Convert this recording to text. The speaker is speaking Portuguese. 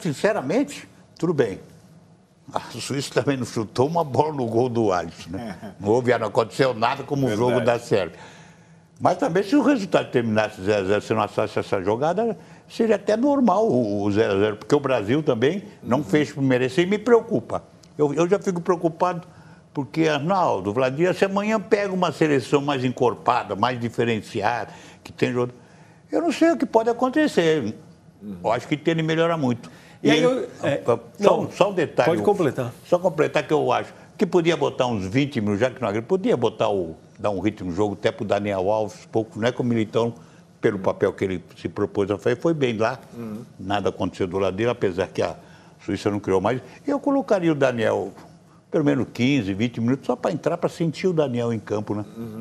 Sinceramente, tudo bem. A ah, Suíça também não chutou uma bola no gol do Alisson, né? Não houve, não aconteceu nada como o jogo da Sérvia. Mas também se o resultado terminasse 0 a 0 se não achasse essa jogada, seria até normal o 0 a 0 porque o Brasil também não uhum. fez por merecer e me preocupa. Eu, eu já fico preocupado porque, Arnaldo, Vladimir, se amanhã pega uma seleção mais encorpada, mais diferenciada, que tem jogo. Eu não sei o que pode acontecer. Uhum. Eu acho que tem ele melhorar muito. E, aí eu, ah, é, só, não, só um detalhe. Pode completar. Só completar que eu acho que podia botar uns 20 minutos, já que não agrega, podia botar o, dar um ritmo no jogo até para o Daniel Alves, pouco, não é que o Militão, pelo papel que ele se propôs a fazer, foi bem lá. Uhum. Nada aconteceu do lado dele, apesar que a Suíça não criou mais. Eu colocaria o Daniel pelo menos 15, 20 minutos só para entrar, para sentir o Daniel em campo, né? Uhum.